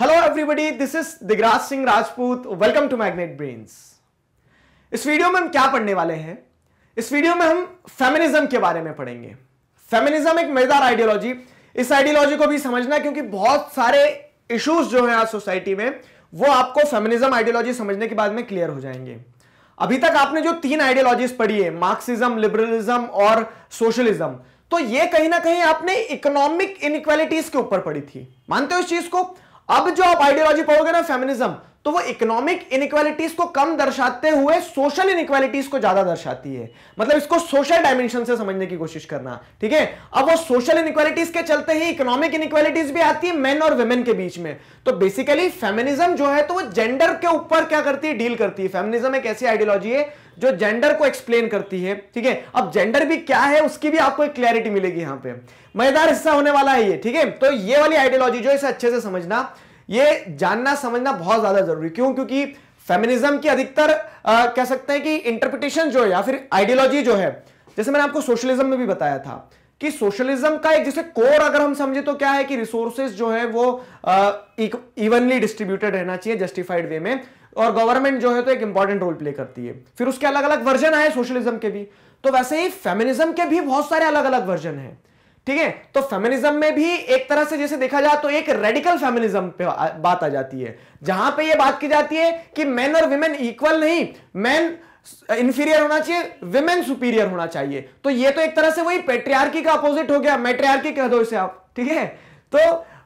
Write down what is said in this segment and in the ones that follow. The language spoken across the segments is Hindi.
hello everybody this is Digraj Singh Rajput welcome to magnet brains इस वीडियो में हम क्या पढ़ने वाले हैं इस वीडियो में हम फेमिनिज्म के बारे में पढ़ेंगे फेमिनिज्म एक मजेदार आइडियोलॉजी इस आइडियोलॉजी को भी समझना है क्योंकि बहुत सारे इश्यूज जो हैं आज सोसाइटी में वो आपको फेमिनिज्म आइडियोलॉजी समझने के बाद में क्लियर हो जाएंगे अभी तक आपने जो तीन आइडियोलॉजीज पढ़ी है मार्क्सिज्म लिबरलिज्म और सोशलिज्म तो ये कहीं ना कहीं आपने इकोनॉमिक इनक्वालिटीज के ऊपर पढ़ी थी मानते हो इस चीज को अब जो आप आइडियोलॉजी पढ़ोगे ना फेमिनिज्म तो वो इकोनॉमिक इनक्वालिटीज को कम दर्शाते हुए सोशल इनक्वालिटीज को ज्यादा दर्शाती है मतलब इसको सोशल डायमेंशन से समझने की कोशिश करना ठीक है अब वो सोशल इनक्वालिटीज के चलते ही इकोनॉमिक इनक्वालिटीज भी आती है मेन और वुमेन के बीच में तो बेसिकली फेमिनिज्म जो है तो वो जेंडर के ऊपर क्या करती है डील करती है फेमिनिज्म एक ऐसी आइडियोलॉजी है जो जेंडर को एक्सप्लेन करती है ठीक है अब जेंडर भी क्या है उसकी भी आपको एक क्लैरिटी मिलेगी यहां पे मजेदार हिस्सा होने वाला है ये ठीक है तो ये वाली आइडियोलॉजी जो इसे अच्छे से समझना ये जानना समझना बहुत ज्यादा जरूरी क्यों क्योंकि फेमिनिज्म की अधिकतर आ, कह सकते हैं कि इंटरप्रिटेशन जो है या फिर आइडियोलॉजी जो है जैसे मैंने आपको सोशलिज्म में भी बताया था कि सोशलिज्म का एक जैसे कोर अगर हम समझे तो क्या है कि रिसोर्सेज जो है वो इवनली डिस्ट्रीब्यूटेड रहना चाहिए जस्टिफाइड वे में और गवर्नमेंट जो है तो एक इंपॉर्टेंट रोल प्ले करती है फिर उसके अलग अलग वर्जन आए सोशलिज्म के भी तो वैसे ही फेमिनिज्म के भी बहुत सारे अलग अलग वर्जन है ठीक है तो फेमिनिज्म में भी एक तरह से जैसे देखा जाए तो एक रेडिकल फेमिनिज्म पे बात आ जाती है जहां पे ये बात की जाती है कि मैन और विमेन इक्वल नहीं मैन इंफीरियर होना चाहिए विमेन सुपीरियर होना चाहिए तो ये तो एक तरह से वही पेट्रियार्की का अपोजिट हो गया मेट्रियार्की कह दो इसे आप ठीक है तो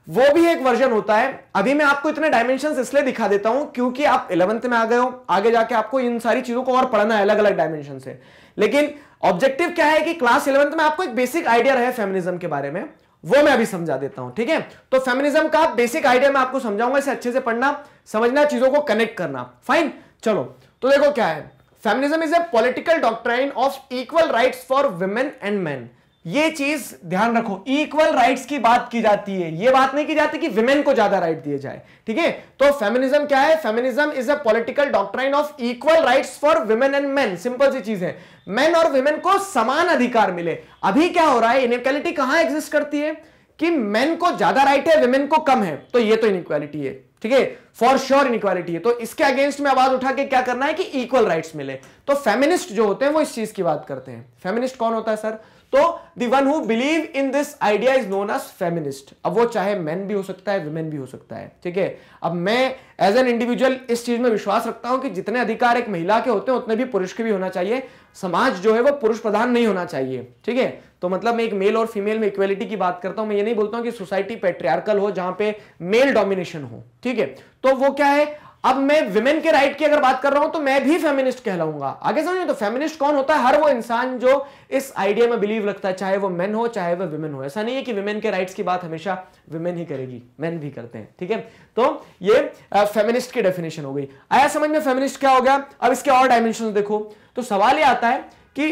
वो भी एक वर्जन होता है अभी मैं आपको इतने डायमेंशन इसलिए दिखा देता हूं क्योंकि आप इलेवंथ में आ गए हो आगे जाके आपको इन सारी चीजों को और पढ़ना है अलग अलग डायमेंशन से लेकिन ऑब्जेक्टिव क्या है कि क्लास इलेवंथ में आपको एक बेसिक आइडिया रहे फेमिनिज्म के बारे में वो मैं अभी समझा देता हूं ठीक है तो फेमिनिज्म का बेसिक आइडिया मैं आपको समझाऊंगा इसे अच्छे से पढ़ना समझना चीजों को कनेक्ट करना फाइन चलो तो देखो क्या है feminism is a political doctrine of equal rights for women and man ये चीज ध्यान रखो इक्वल राइट्स की बात की जाती है ये बात नहीं की जाती कि विमेन को ज्यादा राइट दिए जाए ठीक है तो फेमिनिज्म क्या है feminism is a political doctrine of equal rights for women and men simple सी चीज है मेन और विमेन को समान अधिकार मिले अभी क्या हो रहा है इनक्वालिटी कहां एग्जिस्ट करती है कि मेन को ज्यादा राइट है विमेन को कम है तो ये तो इनक्वालिटी है ठीक है फॉर श्योर इनक्वालिटी है तो इसके अगेंस्ट में आवाज उठा के क्या करना है कि इक्वल राइट्स मिले तो फेमिनिस्ट जो होते हैं वो इस चीज की बात करते हैं फेमिनिस्ट कौन होता है सर तो then who believe in this idea is known as feminist अब वो चाहे मैन भी हो सकता है वुमेन भी हो सकता है ठीक है अब मैं एज एन इंडिविजुअल इस चीज में विश्वास रखता हूं कि जितने अधिकार एक महिला के होते हैं उतने भी पुरुष के भी होना चाहिए समाज जो है वो पुरुष प्रधान नहीं होना चाहिए ठीक है तो मतलब मैं एक मेल और फीमेल में इक्वेलिटी की बात करता हूं मैं ये नहीं बोलता हूं कि सोसाइटी पेट्रियार्कल हो जहां पे मेल डोमिनेशन हो ठीक है तो वो क्या है अब मैं विमेन के राइट की अगर बात कर रहा हूं तो मैं भी फेमिनिस्ट कहलाऊंगा आगे समझो तो फेमिनिस्ट कौन होता है हर वो इंसान जो इस आइडिया में बिलीव रखता है चाहे वो मेन हो चाहे वो विमेन हो ऐसा नहीं है कि विमेन के राइट्स की बात हमेशा विमेन ही करेगी मेन भी करते हैं ठीक है तो ये फेमिनिस्ट की डेफिनेशन हो गई आया समझ में फेमिनिस्ट क्या हो गया अब इसके और डायमेंशन देखो तो सवाल यह आता है कि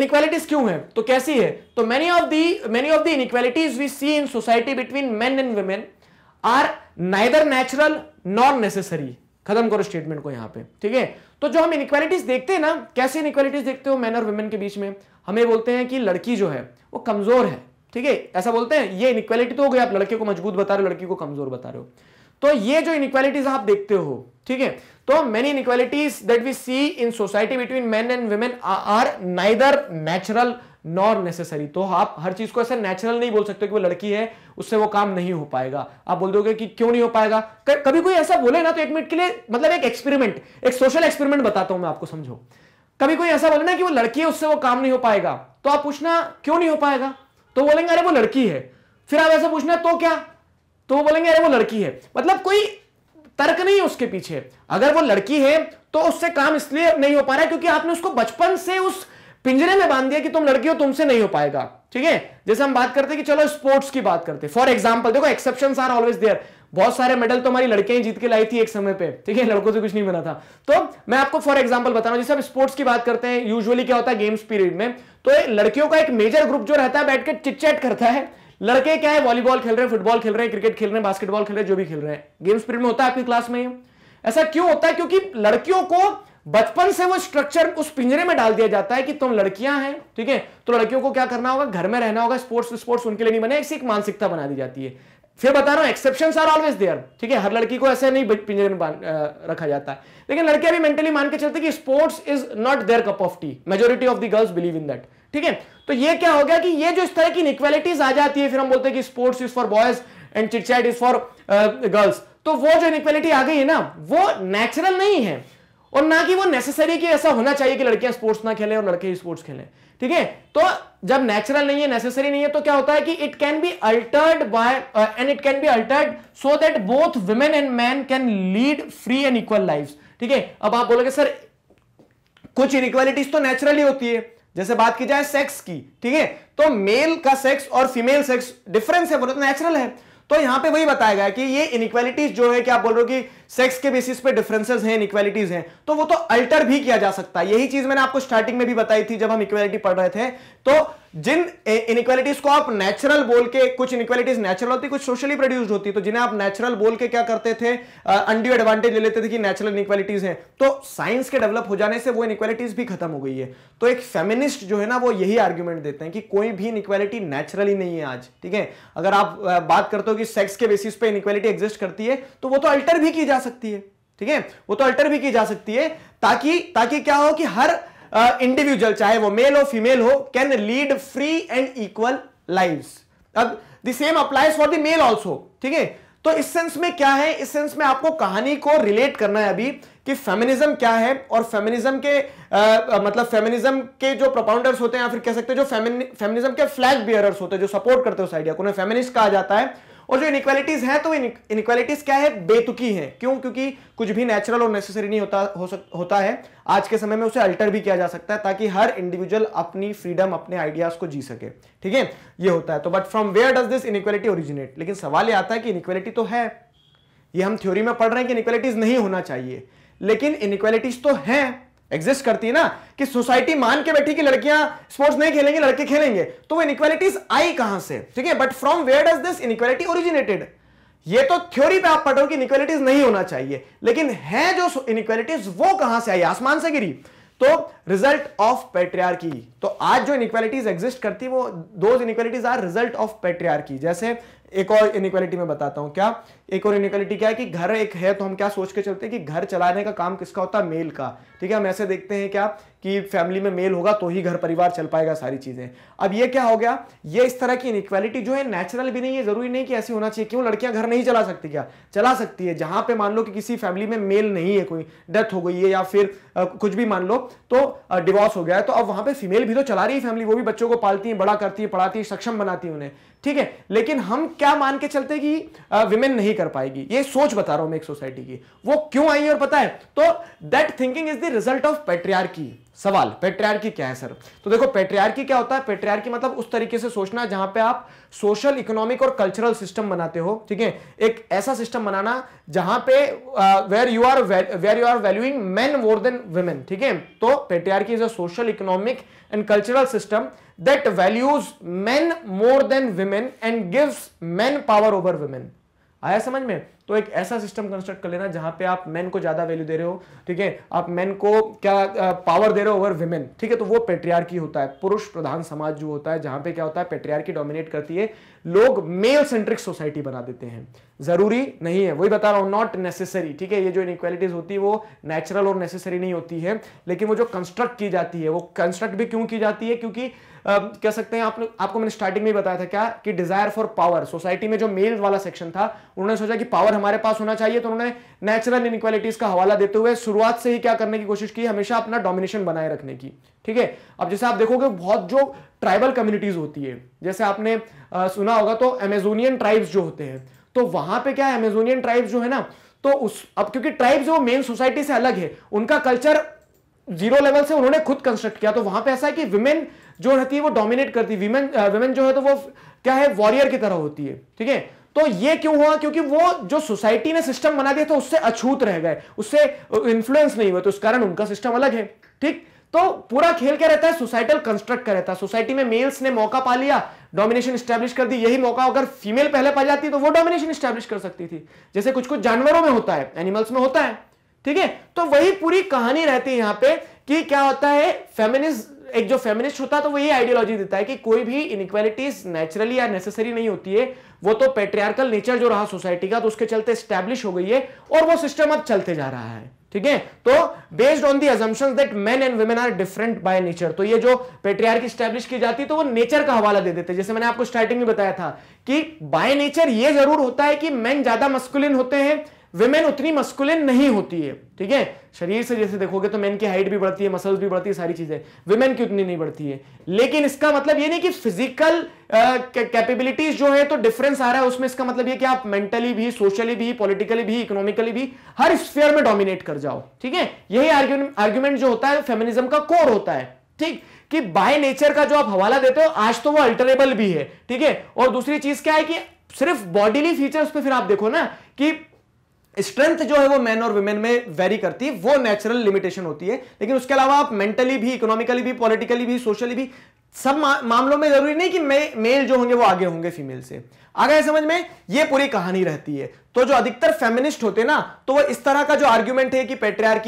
इनक्वालिटीज क्यों है तो कैसी है तो many of the many of the inequalities we see in society between men and women are neither natural non necessary खत्म करो स्टेटमेंट को यहाँ पे ठीक है तो जो हम इनक्वालिटीज देखते हैं ना कैसे इनक्वालिटीज देखते हो मैन और वुमेन के बीच में हमें बोलते हैं कि लड़की जो है वो कमजोर है ठीक है ऐसा बोलते हैं ये इनक्वालिटी तो हो गई आप लड़के को मजबूत बता रहे हो लड़की को कमजोर बता रहे हो तो ये जो इनक्वालिटीज आप देखते हो ठीक है तो many inequalities that we see in society between man and women are neither natural nor necessary तो आप हर चीज को ऐसे नेचुरल नहीं बोल सकते कि वो लड़की है उससे वो काम नहीं हो पाएगा आप बोल दोगे कि क्यों नहीं हो पाएगा कभी कोई ऐसा बोले ना तो एक मिनट के लिए मतलब एक एक्सपेरिमेंट एक सोशल एक्सपेरिमेंट बताता हूं मैं आपको समझो कभी कोई ऐसा बोले ना कि वो लड़की है उससे वो काम नहीं हो पाएगा तो आप पूछना क्यों नहीं हो पाएगा तो बोलेंगे अरे वो लड़की है फिर आप ऐसा पूछना तो क्या तो वो बोलेंगे अरे वो लड़की है मतलब कोई तर्क नहीं उसके पीछे अगर वो लड़की है तो उससे काम इसलिए नहीं हो पा रहा है क्योंकि आपने उसको बचपन से उस पिंजरे में बांध दिया कि तुम लड़की हो तुमसे नहीं हो पाएगा ठीक है जैसे हम बात करते हैं कि चलो स्पोर्ट्स की बात करते फॉर एग्जाम्पल देखो एक्सेप्शन आर ऑलवेज देयर बहुत सारे मेडल तो हमारी लड़कियां ही जीत के लाई थी एक समय पे ठीक है लड़कों से कुछ नहीं बना था तो मैं आपको फॉर एग्जाम्पल बता रहा हूं जैसे आप स्पोर्ट्स की बात करते हैं यूजुअली क्या होता है गेम्स पीरियड में तो लड़कियों का एक मेजर ग्रुप जो रहता है बैठ के चिटचैट करता है लड़के क्या है वॉलीबॉल खेल रहे हैं फुटबॉल खेल रहे हैं क्रिकेट खेल रहे हैं बास्केटबॉल खेल रहे हैं जो भी खेल रहे हैं गेम्स पीरियड में होता है आपकी क्लास में ऐसा क्यों होता है क्योंकि लड़कियों को बचपन से वो स्ट्रक्चर उस पिंजरे में डाल दिया जाता है कि तुम लड़कियां हैं ठीक है तो लड़कियों को क्या करना होगा घर में रहना होगा स्पोर्ट्स स्पोर्ट्स उनके लिए नहीं बने एक मानसिकता बना दी जाती है फिर बता रहा हूं एक्सेप्शन आर ऑलवेज देयर ठीक है हर लड़की को ऐसे नहीं पिंजरे में रखा जाता है लेकिन लड़कियां भी मेंटली मान के चलते कि sports is not their cup of tea majority of the girls believe in that ठीक है तो ये क्या हो गया कि ये जो इस तरह की इनक्वेलिटीज आ जाती है फिर हम बोलते हैं कि sports is for boys and chitchat is for girls तो वो जो इनक्वेलिटी आ गई है ना वो नेचुरल नहीं है और ना कि वो नेसेसरी कि ऐसा होना चाहिए कि लड़कियां स्पोर्ट्स ना खेलें और लड़के ही स्पोर्ट्स खेलें ठीक है तो जब नेचुरल नहीं है नेसेसरी नहीं है तो क्या होता है कि it can be altered by and it can be altered so that both women and man can lead free and equal life ठीक है अब आप बोलोगे सर कुछ इनक्वालिटीज तो नेचुरली होती है जैसे बात की जाए सेक्स की ठीक है तो मेल का सेक्स और फीमेल सेक्स डिफरेंस है बोलो तो नेचुरल है तो यहां पे वही बताया गया कि ये इनक्वालिटीज जो है कि आप बोल रहे हो कि सेक्स के बेसिस पे डिफरेंसेस हैं इनक्वालिटीज हैं तो वो तो अल्टर भी किया जा सकता है यही चीज मैंने आपको स्टार्टिंग में भी बताई थी जब हम इक्वालिटी पढ़ रहे थे तो जिन इनक्वालिटीज को आप नेचुरल बोल के कुछ इनक्वालिटीज नेचुरल होती कुछ सोशली प्रोड्यूस्ड होती तो जिन्हें आप नेचुरल बोल के क्या करते थे अंडियो एडवांटेज ले लेते थे कि नेचुरल इनक्वालिटीज हैं तो साइंस के डेवलप हो जाने से वो इनक्वालिटीज भी खत्म हो गई है तो एक फेमिनिस्ट जो है ना वो यही आर्ग्यूमेंट देते हैं कि कोई भी इनक्वालिटी नेचुरली नहीं है आज ठीक है अगर आप बात करते हो कि सेक्स के बेसिस पे इनक्वालिटी एग्जिस्ट करती है तो वो तो अल्टर भी की जा सकती है ठीक है वो तो अल्टर भी की जा सकती है ताकि ताकि क्या हो कि हर इंडिविजुअल चाहे वो मेल हो फीमेल हो can lead free and equal lives अब the same applies for the male also ठीक है तो इस सेंस में क्या है इस सेंस में आपको कहानी को रिलेट करना है अभी कि फेमिनिज्म क्या है और फेमिनिज्म के आ, मतलब फेमिनिज्म के जो प्रोपाउंडर्स होते हैं या फिर कह सकते हैं जो फेमिनिज्म के फ्लैग बियरर्स होते हैं जो सपोर्ट करते हैं उस आइडिया को उन्हें फेमिनिस्ट कहा जाता है और जो इनक्वालिटीज हैं तो इनक्वालिटीज क्या है बेतुकी है क्यों क्योंकि कुछ भी नेचुरल और नेसेसरी नहीं होता हो सक, होता है आज के समय में उसे अल्टर भी किया जा सकता है ताकि हर इंडिविजुअल अपनी फ्रीडम अपने आइडियाज को जी सके ठीक है ये होता है तो but from where does this inequality originate लेकिन सवाल ये आता है कि इनक्वालिटी तो है ये हम थ्योरी में पढ़ रहे हैं कि इनक्वालिटीज नहीं होना चाहिए लेकिन इनक्वालिटीज तो हैं एग्जिस्ट करती है ना कि सोसाइटी मान के बैठी कि लड़कियां स्पोर्ट्स नहीं खेलेंगी लड़के खेलेंगे तो वो इनक्वालिटीज आई कहां से ठीक है but from where does this inequality originated ये तो थ्योरी पे आप पढ़ो कि इनक्वालिटीज नहीं होना चाहिए लेकिन है जो इनक्वालिटीज वो कहां से आई आसमान से गिरी तो रिजल्ट ऑफ की तो आज जो इनक्वालिटीज एग्जिस्ट करती वो those inequalities are result of की जैसे एक और इनिक्वालिटी में बताता हूँ क्या एक और इनिक्वालिटी क्या है कि घर एक है तो हम क्या सोच के चलते हैं कि घर चलाने का काम किसका होता है मेल का ठीक है हम ऐसे देखते हैं क्या कि फैमिली में मेल होगा तो ही घर परिवार चल पाएगा सारी चीजें अब ये क्या हो गया ये इस तरह की इनिक्वालिटी जो है नेचुरल भी नहीं है जरूरी नहीं कि ऐसी होना चाहिए क्यों लड़कियां घर नहीं चला सकती क्या चला सकती है जहां पर मान लो कि किसी फैमिली में मेल नहीं है कोई डेथ हो गई है या फिर कुछ भी मान लो तो डिवोर्स हो गया है तो अब वहां पर फीमेल भी तो चला रही है फैमिली वो भी बच्चों को पालती है बड़ा करती है पढ़ाती है सक्षम बनाती है उन्हें ठीक है लेकिन हम क्या मान के चलते कि विमेन नहीं कर पाएगी ये सोच बता रहा हूं मैं एक सोसाइटी की वो क्यों आई और पता है तो that thinking is the result of patriarchy सवाल पेट्रियार्की क्या है सर तो देखो पेट्रियार्की क्या होता है पेट्रियार्की मतलब उस तरीके से सोचना जहां पे आप सोशल इकोनॉमिक और कल्चरल सिस्टम बनाते हो ठीक है एक ऐसा सिस्टम बनाना जहां पे where you are where you are valuing men more than women ठीक है तो patriarchy is a social economic and cultural system that values men more than women and gives men power over women आया समझ में तो एक ऐसा सिस्टम कंस्ट्रक्ट कर लेना जहां पे आप मेन को ज्यादा वैल्यू दे रहे हो ठीक है आप मेन को क्या पावर दे रहे हो ओवर विमेन ठीक है तो वो पेट्रियार्की होता है पुरुष प्रधान समाज जो होता है जहां पे क्या होता है पेट्रियार्की डोमिनेट करती है लोग मेल सेंट्रिक सोसाइटी बना देते हैं जरूरी नहीं है वही बता रहा हूँ नॉट नेसेसरी ठीक है ये जो इनक्वालिटीज होती है वो नेचुरल और नेसेसरी नहीं होती है लेकिन वो जो कंस्ट्रक्ट की जाती है वो कंस्ट्रक्ट भी क्यों की जाती है क्योंकि कह सकते हैं आप आपको मैंने स्टार्टिंग में बताया था क्या कि डिजायर फॉर पावर सोसाइटी में जो मेल वाला सेक्शन था उन्होंने सोचा कि पावर हमारे पास होना चाहिए तो उन्होंने नेचुरल इनक्वालिटीज का हवाला देते हुए शुरुआत से ही क्या करने की कोशिश की हमेशा अपना डोमिनेशन बनाए रखने की ठीक है अब जैसे आप देखोगे बहुत जो ट्राइबल कम्युनिटीज होती है जैसे आपने आ, सुना होगा तो अमेजोनियन ट्राइब्स जो होते हैं तो वहां पे क्या है अमेजोनियन ट्राइब्स जो है ना तो उस अब क्योंकि ट्राइब्स वो मेन सोसाइटी से अलग है उनका कल्चर जीरो लेवल से उन्होंने खुद कंस्ट्रक्ट किया तो वहां पे ऐसा है कि विमेन जो रहती है वो डोमिनेट करती है विमेन विमेन जो है तो वो क्या है वॉरियर की तरह होती है ठीक है तो ये क्यों हुआ क्योंकि वो जो सोसाइटी ने सिस्टम बना दिया था तो उससे अछूत रह गए उससे इन्फ्लुएंस uh, नहीं हुआ तो उस कारण उनका सिस्टम अलग है ठीक तो पूरा खेल क्या रहता है सोसाइटल कंस्ट्रक्ट का रहता है सोसाइटी में मेल्स ने मौका पा लिया डोमिनेशन स्टैब्लिश कर दी यही मौका अगर फीमेल पहले पा जाती तो वो डोमिनेशन स्टैब्लिश कर सकती थी जैसे कुछ कुछ जानवरों में होता है एनिमल्स में होता है ठीक है तो वही पूरी कहानी रहती है यहां पे कि क्या होता है फेमिनिस्ट एक जो फेमिनिस्ट होता है तो वो ये आइडियोलॉजी देता है कि कोई भी इनक्वालिटीज नेचुरली या नेसेसरी नहीं होती है वो तो पेट्रियार्कल नेचर जो रहा सोसाइटी का तो उसके चलते स्टैब्लिश हो गई है और वो सिस्टम अब चलते जा रहा है ठीक है तो based on the assumption that men and women are different by nature तो ये जो पेट्रियार की स्टैब्लिश की जाती है तो वो नेचर का हवाला दे देते जैसे मैंने आपको स्टार्टिंग में बताया था कि बाय नेचर ये जरूर होता है कि मैन ज्यादा मस्कुलिन होते हैं विमेन उतनी मस्कुलिन नहीं होती है ठीक है शरीर से जैसे देखोगे तो मेन की हाइट भी बढ़ती है मसल्स भी बढ़ती है सारी चीजें विमेन की उतनी नहीं बढ़ती है लेकिन इसका मतलब ये नहीं कि फिजिकल कैपेबिलिटीज जो है तो डिफरेंस आ रहा है उसमें इसका मतलब ये कि आप मेंटली भी सोशली भी पॉलिटिकली भी इकोनॉमिकली भी हर स्फेयर में डोमिनेट कर जाओ ठीक है यही आर्ग्यूमेंट जो होता है फेमिनिज्म का कोर होता है ठीक कि बाय नेचर का जो आप हवाला देते हो आज तो वो अल्टरेबल भी है ठीक है और दूसरी चीज क्या है कि सिर्फ बॉडीली फीचर्स पे फिर आप देखो ना कि स्ट्रेंथ जो है वो मैन और वुमेन में वेरी करती है वो नेचुरल लिमिटेशन होती है लेकिन उसके अलावा आप मेंटली भी इकोनॉमिकली भी पॉलिटिकली भी सोशली भी सब मामलों में जरूरी नहीं कि मे, मेल जो होंगे वो आगे होंगे फीमेल से आ गए समझ में ये पूरी कहानी रहती है तो जो अधिकतर फेमिनिस्ट होते ना तो वो इस तरह का जो आर्ग्यूमेंट है कि पेट्रियार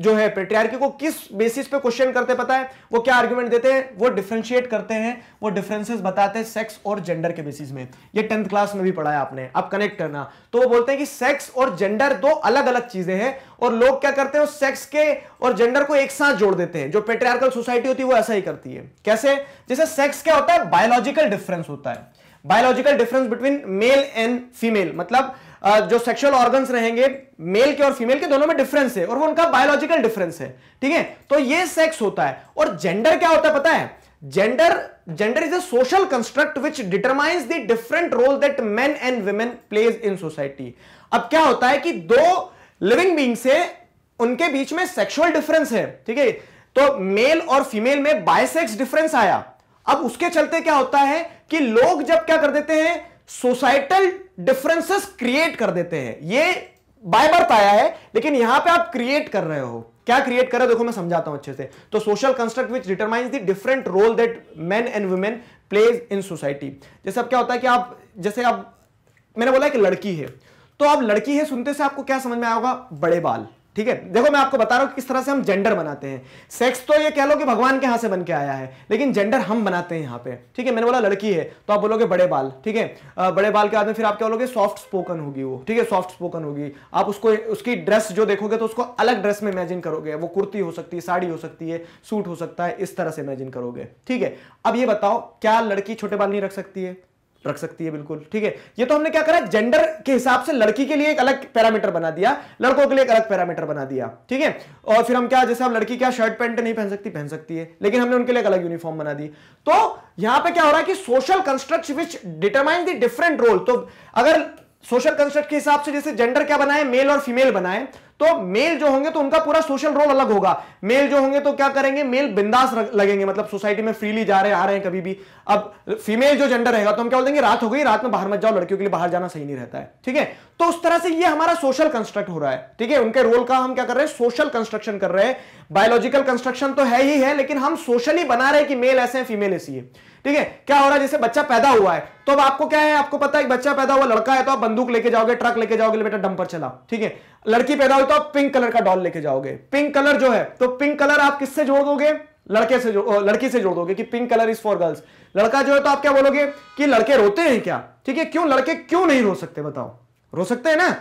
जो है पेट्रियार्की को किस बेसिस पे क्वेश्चन करते पता है वो क्या आर्ग्यूमेंट देते हैं वो डिफ्रेंशिएट करते हैं वो डिफरेंसेस बताते हैं सेक्स और जेंडर के बेसिस में ये टेंथ क्लास में भी पढ़ाया आपने अब कनेक्ट करना तो वो बोलते हैं कि सेक्स और जेंडर दो अलग अलग चीजें हैं और लोग क्या करते हैं सेक्स के और जेंडर को एक साथ जोड़ देते हैं जो पेट्रियार्कल सोसाइटी होती है वो ऐसा ही करती है कैसे जैसे सेक्स क्या होता है बायोलॉजिकल डिफरेंस होता है biological difference between male and female मतलब जो सेक्सुअल ऑर्गन्स रहेंगे मेल के और फीमेल के दोनों में डिफरेंस है और वो उनका बायोलॉजिकल डिफरेंस है ठीक है तो ये सेक्स होता है और जेंडर क्या होता है पता है gender gender is a social construct which determines the different role that men and women plays in society अब क्या होता है कि दो लिविंग बींग से उनके बीच में सेक्सुअल डिफरेंस है ठीक है तो मेल और फीमेल में बायसेक्स डिफरेंस आया अब उसके चलते क्या होता है कि लोग जब क्या कर देते हैं सोसाइटल डिफरेंसेस क्रिएट कर देते हैं ये बाय बर्थ आया है लेकिन यहां पे आप क्रिएट कर रहे हो क्या क्रिएट कर रहे हो देखो मैं समझाता हूं अच्छे से तो social construct which determines the different role that men and women plays in society जैसे अब क्या होता है कि आप जैसे आप मैंने बोला एक लड़की है तो आप लड़की है सुनते से आपको क्या समझ में आया होगा बड़े बाल ठीक है देखो मैं आपको बता रहा हूं किस तरह से हम जेंडर बनाते हैं सेक्स तो ये कह लो कि भगवान के यहां से बन के आया है लेकिन जेंडर हम बनाते हैं यहां पे ठीक है मैंने बोला लड़की है तो आप बोलोगे बड़े बाल ठीक है बड़े बाल के बाद में फिर आप क्या बोलोगे सॉफ्ट स्पोकन होगी वो ठीक है सॉफ्ट स्पोकन होगी आप उसको उसकी ड्रेस जो देखोगे तो उसको अलग ड्रेस में इमेजिन करोगे वो कुर्ती हो सकती है साड़ी हो सकती है सूट हो सकता है इस तरह से इमेजिन करोगे ठीक है अब ये बताओ क्या लड़की छोटे बाल नहीं रख सकती है रख सकती है बिल्कुल ठीक है ये तो हमने क्या करा जेंडर के हिसाब से लड़की के लिए एक अलग पैरामीटर बना दिया लड़कों के लिए एक अलग पैरामीटर बना दिया ठीक है और फिर हम क्या जैसे हम लड़की क्या शर्ट पैंट नहीं पहन सकती पहन सकती है लेकिन हमने उनके लिए एक अलग यूनिफॉर्म बना दी तो यहां पे क्या हो रहा है कि social construct which determine the different role तो अगर सोशल कंस्ट्रक्ट के हिसाब से जैसे जेंडर क्या बनाए मेल और फीमेल बनाए तो मेल जो होंगे तो उनका पूरा सोशल रोल अलग होगा मेल जो होंगे तो क्या करेंगे मेल बिंदास लगेंगे मतलब सोसाइटी में फ्रीली जा रहे आ रहे हैं कभी भी अब फीमेल जो जेंडर रहेगा तो हम क्या बोलेंगे रात हो गई रात में बाहर मत जाओ लड़कियों के लिए बाहर जाना सही नहीं रहता है ठीक है तो उस तरह से ये हमारा सोशल कंस्ट्रक्ट हो रहा है ठीक है उनके रोल का हम क्या कर रहे हैं सोशल कंस्ट्रक्शन कर रहे हैं बायोलॉजिकल कंस्ट्रक्शन तो है ही है लेकिन हम सोशली बना रहे हैं कि मेल ऐसे हैं फीमेल ऐसी है ठीक है क्या हो रहा है जैसे बच्चा पैदा हुआ है तो अब आपको क्या है आपको पता है बच्चा पैदा हुआ लड़का है तो आप बंदूक लेके जाओगे ट्रक लेके जाओगे बेटा डंपर चला ठीक है लड़की पैदा हुई तो आप पिंक कलर का डॉल लेके जाओगे पिंक कलर जो है तो पिंक कलर आप किससे जोड़ दोगे लड़के से जो लड़की से जोड़ दोगे कि pink colour is for girls लड़का जो है तो आप क्या बोलोगे कि लड़के रोते हैं क्या ठीक है क्यों लड़के क्यों नहीं रो सकते बताओ रो सकते हैं ना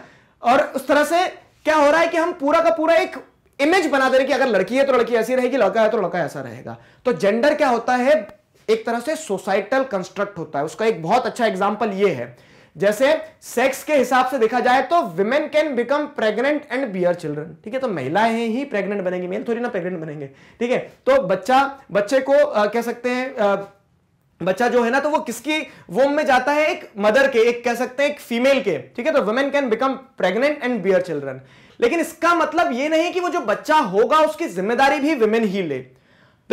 और उस तरह से क्या हो रहा है कि हम पूरा का पूरा एक इमेज बना दे रहे कि अगर लड़की है तो लड़की ऐसी रहेगी लड़का है तो लड़का ऐसा रहेगा तो जेंडर क्या होता है एक तरह से सोसाइटल कंस्ट्रक्ट होता है उसका एक बहुत अच्छा एग्जाम्पल ये है जैसे सेक्स के हिसाब से देखा जाए तो women can become pregnant and bear children ठीक है तो महिलाएं ही प्रेग्नेंट बनेंगी मेल थोड़ी ना प्रेग्नेंट बनेंगे ठीक है तो बच्चा बच्चे को आ, कह सकते हैं बच्चा जो है ना तो वो किसकी वोम में जाता है एक मदर के एक कह सकते हैं एक फीमेल के ठीक है तो women can become pregnant and bear children लेकिन इसका मतलब ये नहीं कि वो जो बच्चा होगा उसकी जिम्मेदारी भी विमेन ही ले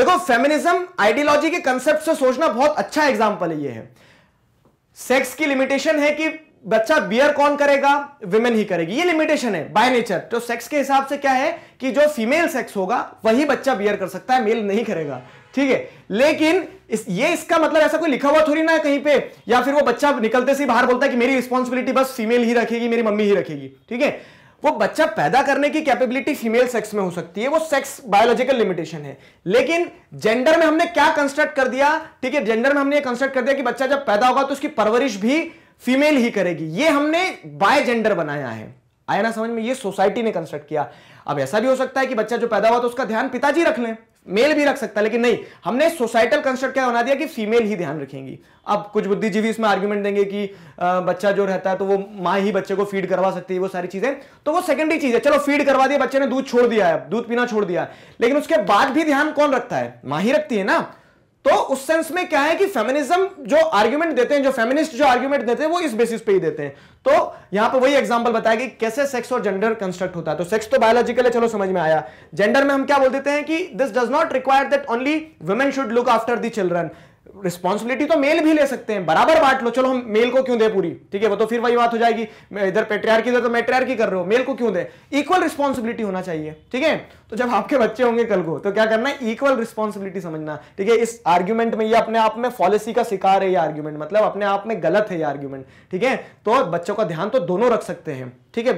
देखो फेमिनिज्म आइडियोलॉजी के कंसेप्ट से सोचना बहुत अच्छा एग्जाम्पल ये है सेक्स की लिमिटेशन है कि बच्चा बियर कौन करेगा विमेन ही करेगी ये लिमिटेशन है बाय नेचर तो सेक्स के हिसाब से क्या है कि जो फीमेल सेक्स होगा वही बच्चा बियर कर सकता है मेल नहीं करेगा ठीक है लेकिन इस, ये इसका मतलब ऐसा कोई लिखा हुआ थोड़ी ना कहीं पे या फिर वो बच्चा निकलते से बाहर बोलता है कि मेरी रिस्पॉन्सिबिलिटी बस फीमेल ही रखेगी मेरी मम्मी ही रखेगी ठीक है वो बच्चा पैदा करने की कैपेबिलिटी फीमेल सेक्स में हो सकती है वो सेक्स बायोलॉजिकल लिमिटेशन है लेकिन जेंडर में हमने क्या कंस्ट्रक्ट कर दिया ठीक है जेंडर में हमने ये कंस्ट्रक्ट कर दिया कि बच्चा जब पैदा होगा तो उसकी परवरिश भी फीमेल ही करेगी ये हमने बाय जेंडर बनाया है आया ना समझ में ये सोसाइटी ने कंस्ट्रक्ट किया अब ऐसा भी हो सकता है कि बच्चा जो पैदा हुआ तो उसका ध्यान पिताजी रख लें मेल भी रख सकता है लेकिन नहीं हमने सोसाइटल कंस्ट्रक्ट क्या बना दिया कि फीमेल ही ध्यान रखेंगी अब कुछ बुद्धिजीवी इसमें आर्ग्यूमेंट देंगे कि बच्चा जो रहता है तो वो माँ ही बच्चे को फीड करवा सकती है वो सारी चीजें तो वो सेकेंडरी चीज है चलो फीड करवा दिया बच्चे ने दूध छोड़ दिया है दूध पीना छोड़ दिया लेकिन उसके बाद भी ध्यान कौन रखता है माँ ही रखती है ना तो उस सेंस में क्या है कि फेमिनिज्म जो आर्ग्यूमेंट देते हैं जो फेमिनिस्ट जो आर्ग्यूमेंट देते हैं वो इस बेसिस पे ही देते हैं तो यहां पर वही एग्जाम्पल बताया कि कैसे सेक्स और जेंडर कंस्ट्रक्ट होता है तो सेक्स तो बायोलॉजिकल है चलो समझ में आया जेंडर में हम क्या बोल देते हैं कि this does not require that only women should look after the children responsibility तो मेल भी ले सकते हैं बराबर बांट लो चलो हम मेल को क्यों दे पूरी ठीक है वो तो फिर वही बात हो जाएगी इधर पेट्रियार की इधर तो मेट्रियार की कर रहे हो मेल को क्यों दे इक्वल रिस्पॉन्सिबिलिटी होना चाहिए ठीक है तो जब आपके बच्चे होंगे कल को तो क्या करना है इक्वल रिस्पॉन्सिबिलिटी समझना ठीक है इस आर्ग्यूमेंट में ये अपने आप में पॉलिसी का शिकार है ये आर्ग्यूमेंट मतलब अपने आप में गलत है ये आर्ग्यूमेंट ठीक है तो बच्चों का ध्यान तो दोनों रख सकते हैं ठीक है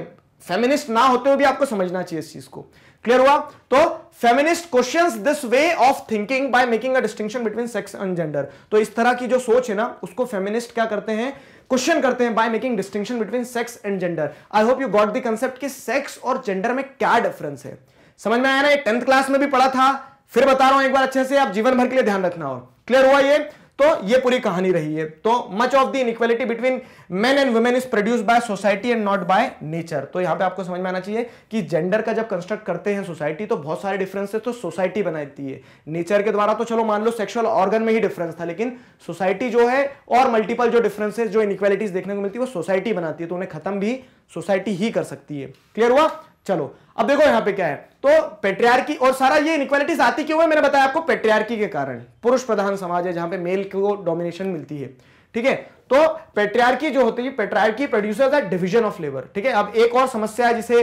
फेमिनिस्ट ना होते हुए भी आपको समझना चाहिए इस चीज को क्लियर हुआ तो feminist questions this way of thinking by making a distinction between sex and gender तो इस तरह की जो सोच है ना उसको फेमिनिस्ट क्या करते हैं क्वेश्चन करते हैं by making distinction between sex and gender I hope you got the concept कि सेक्स और जेंडर में क्या डिफरेंस है समझ में आया ना ये टेंथ क्लास में भी पढ़ा था फिर बता रहा हूं एक बार अच्छे से आप जीवन भर के लिए ध्यान रखना और क्लियर हुआ ये तो ये पूरी कहानी रही है तो much of the inequality between men and women is produce by society and not by nature तो यहां पे आपको समझ में आना चाहिए कि जेंडर का जब कंस्ट्रक्ट करते हैं सोसाइटी तो बहुत सारे डिफरेंसेस तो सोसाइटी बनाती है नेचर के द्वारा तो चलो मान लो सेक्शुअल ऑर्गन में ही डिफरेंस था लेकिन सोसाइटी जो है और मल्टीपल जो डिफरेंस जो इनक्वालिटीज देखने को मिलती है वो सोसाइटी बनाती है तो उन्हें खत्म भी सोसाइटी ही कर सकती है क्लियर हुआ चलो अब देखो यहां पे क्या है तो पेट्रियार्की और सारा ये इनक्वालिटीज आती क्यों है मैंने बताया आपको पेट्रियार्की के कारण पुरुष प्रधान समाज है जहां पे मेल को डोमिनेशन मिलती है ठीक है तो पेट्रियार्की जो होती है पेट्रियार्की प्रोड्यूसर्स है डिवीजन ऑफ लेबर ठीक है अब एक और समस्या है जिसे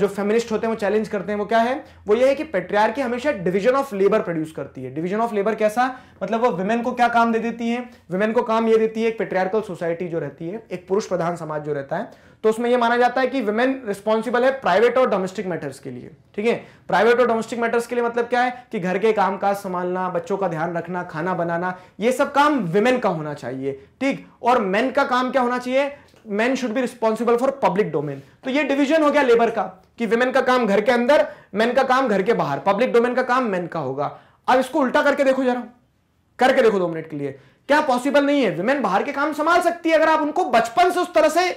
जो फेमिनिस्ट होते हैं वो चैलेंज करते हैं वो क्या है वो ये है कि पेट्रियार्की हमेशा डिवीजन ऑफ लेबर प्रोड्यूस करती है डिवीजन ऑफ लेबर कैसा मतलब वो वुमेन को क्या काम दे देती है वुमेन को काम ये देती है एक पेट्रियार्कल सोसाइटी जो रहती है एक पुरुष प्रधान समाज जो रहता है तो उसमें यह माना जाता है कि वुमेन रिस्पॉन्सिबल है प्राइवेट और डोमेस्टिक मैटर्स के लिए ठीक है प्राइवेट और डोमेस्टिक मैटर्स के लिए मतलब क्या है कि घर के काम काज संभालना बच्चों का ध्यान रखना खाना बनाना ये सब काम वुमेन का होना चाहिए ठीक और मेन का काम क्या होना चाहिए man should be responsible for public domain तो ये डिवीजन हो गया लेबर का कि वुमेन का काम घर के अंदर मैन का काम घर के बाहर पब्लिक डोमेन का काम मैन का होगा अब इसको उल्टा करके देखो जरा करके देखो दो मिनट के लिए क्या पॉसिबल नहीं है विमेन बाहर के काम संभाल सकती है अगर आप उनको बचपन से उस तरह से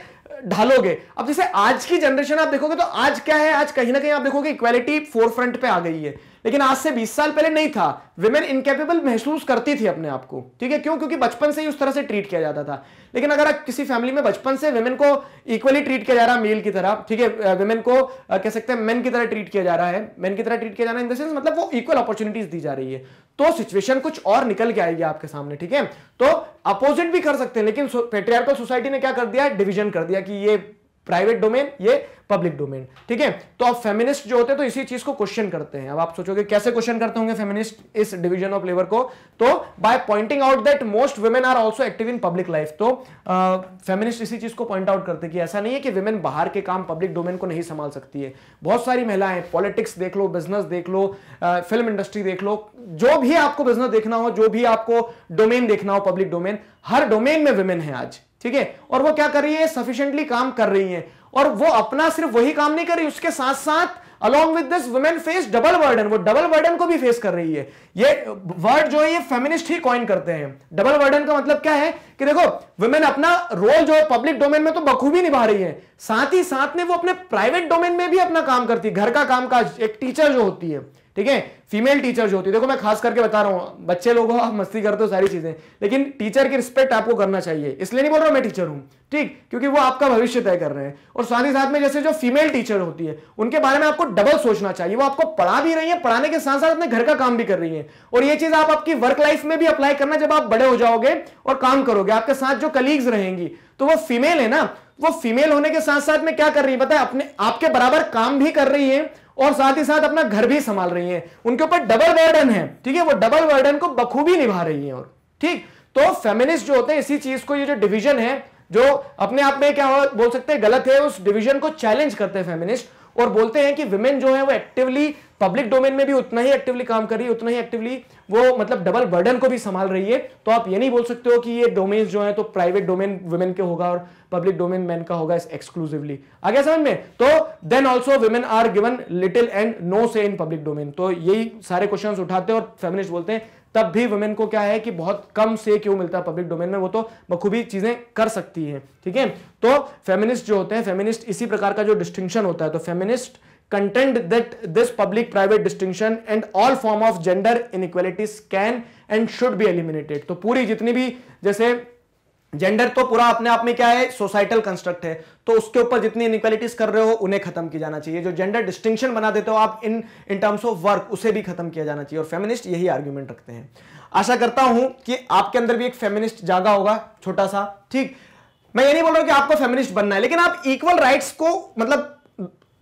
ढालोगे अब जैसे आज की जनरेशन आप देखोगे तो आज क्या है आज कहीं ना कहीं आप देखोगे इक्वालिटी फोर फ्रंट पे आ गई है लेकिन आज से 20 साल पहले नहीं था विमेन इनकेपेबल महसूस करती थी अपने आप को ठीक है क्यों क्योंकि बचपन से ही उस तरह से ट्रीट किया जाता था लेकिन अगर आप किसी फैमिली में बचपन से विमेन को इक्वली ट्रीट किया जा रहा है मेल की तरह ठीक है विमेन को कह सकते हैं मेन की तरह ट्रीट किया जा रहा है मेन की तरह ट्रीट किया जा रहा है इन द सेंस मतलब वो इक्वल अपॉर्चुनिटीज दी जा रही है तो सिचुएशन कुछ और निकल के आएगी आपके सामने ठीक है तो अपोजिट भी कर सकते हैं लेकिन पेट्रियार्कल सोसाइटी ने क्या कर दिया डिवीजन कर दिया कि ये प्राइवेट डोमेन ये पब्लिक डोमेन ठीक है तो अब फेमिनिस्ट जो होते हैं तो इसी चीज को क्वेश्चन करते हैं अब आप सोचोगे कैसे क्वेश्चन करते होंगे फेमिनिस्ट इस डिवीजन ऑफ लेबर को तो by pointing out that most women are also active in public life तो फेमिनिस्ट uh, इसी चीज को पॉइंट आउट करते कि ऐसा नहीं है कि वुमेन बाहर के काम पब्लिक डोमेन को नहीं संभाल सकती है बहुत सारी महिलाएं पॉलिटिक्स देख लो बिजनेस देख लो फिल्म uh, इंडस्ट्री देख लो जो भी आपको बिजनेस देखना हो जो भी आपको डोमेन देखना हो पब्लिक डोमेन हर डोमेन में वुमेन है आज ठीक है और वो क्या कर रही है सफिशियंटली काम कर रही है और वो अपना सिर्फ वही काम नहीं कर रही उसके साथ साथ along with this women face double burden वो डबल वर्डन को भी फेस कर रही है ये वर्ड जो है ये फेमिनिस्ट ही कॉइन करते हैं डबल वर्डन का मतलब क्या है कि देखो वुमेन अपना रोल जो है पब्लिक डोमेन में तो बखूबी निभा रही है साथ ही साथ में वो अपने प्राइवेट डोमेन में भी अपना काम करती है घर का कामकाज एक टीचर जो होती है ठीक है फीमेल टीचर जो होती है देखो मैं खास करके बता रहा हूँ बच्चे लोग आप मस्ती करते हो सारी चीजें लेकिन टीचर की रिस्पेक्ट आपको करना चाहिए इसलिए नहीं बोल रहा हूं मैं टीचर हूँ ठीक क्योंकि वो आपका भविष्य तय कर रहे हैं और साथ ही साथ में जैसे जो फीमेल टीचर होती है उनके बारे में आपको डबल सोचना चाहिए वो आपको पढ़ा भी रही है पढ़ाने के साथ साथ अपने घर का काम भी कर रही है और ये चीज आप आपकी वर्क लाइफ में भी अप्लाई करना जब आप बड़े हो जाओगे और काम करोगे आपके साथ जो कलीग्स रहेंगी तो वो फीमेल है ना वो फीमेल होने के साथ साथ में क्या कर रही है बताए अपने आपके बराबर काम भी कर रही है और साथ ही साथ अपना घर भी संभाल रही हैं उनके ऊपर डबल वर्डन है ठीक है वो डबल वर्डन को बखूबी निभा रही हैं और ठीक तो फेमिनिस्ट जो होते हैं इसी चीज को ये जो डिवीजन है जो अपने आप में क्या बोल सकते हैं गलत है उस डिवीजन को चैलेंज करते हैं फेमिनिस्ट और बोलते हैं कि विमेन जो है वो एक्टिवली पब्लिक डोमेन में भी उतना ही एक्टिवली काम कर रही है उतना ही एक्टिवली वो मतलब डबल बर्डन को भी संभाल रही है तो आप ये नहीं बोल सकते हो कि ये डोमेन जो है तो प्राइवेट डोमेन वुमेन के होगा और पब्लिक डोमेन मैन का होगा एक्सक्लूसिवली आ गया समझ में तो then also women are given little and no say in public domain तो यही सारे क्वेश्चन उठाते हैं और फेमिनिस्ट बोलते हैं तब भी वुमेन को क्या है कि बहुत कम से क्यों मिलता है पब्लिक डोमेन में वो तो बखूबी चीजें कर सकती है ठीक है तो फेमिनिस्ट जो होते हैं फेमिनिस्ट इसी प्रकार का जो डिस्टिंक्शन होता है तो feminist contend that this public private distinction and all form of gender inequalities can and should be eliminated तो पूरी जितनी भी जैसे जेंडर तो पूरा अपने आप में क्या है सोसाइटल कंस्ट्रक्ट है तो उसके ऊपर जितनी इनक्वालिटीज कर रहे हो उन्हें खत्म किया जाना चाहिए जो जेंडर डिस्टिंक्शन बना देते हो आप in in terms of work उसे भी खत्म किया जाना चाहिए और फेमिनिस्ट यही आर्ग्यूमेंट रखते हैं आशा करता हूं कि आपके अंदर भी एक फेमिनिस्ट जागा होगा छोटा सा ठीक मैं ये नहीं बोल रहा हूं कि आपको फेमिनिस्ट बनना है लेकिन आप इक्वल राइट्स को मतलब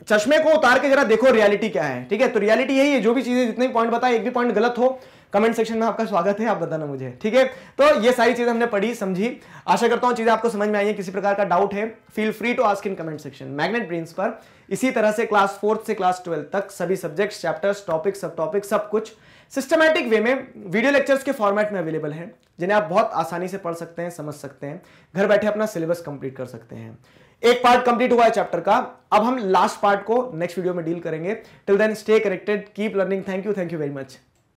चश्मे को उतार के जरा देखो रियलिटी क्या है ठीक है तो रियलिटी यही है जो भी चीजें जितने पॉइंट बताए एक भी पॉइंट गलत हो कमेंट सेक्शन में आपका स्वागत है आप बताना मुझे ठीक है तो ये सारी चीज़ें हमने पढ़ी समझी आशा करता हूँ चीज़ें आपको समझ में आई है किसी प्रकार का डाउट है feel free to ask in comment section Magnet Brains पर इसी तरह से क्लास फोर्थ से क्लास ट्वेल्थ तक सभी subject chapters topic sub topic सब कुछ सिस्टमैटिक वे में वीडियो लेक्चर्स के फॉर्मेट में अवेलेबल है जिन्हें आप बहुत आसानी से पढ़ सकते हैं समझ सकते हैं घर बैठे अपना सिलेबस कंप्लीट कर सकते हैं एक पार्ट कंप्लीट हुआ है चैप्टर का अब हम लास्ट पार्ट को नेक्स्ट वीडियो में डील करेंगे till then stay connected keep learning thank you thank you very much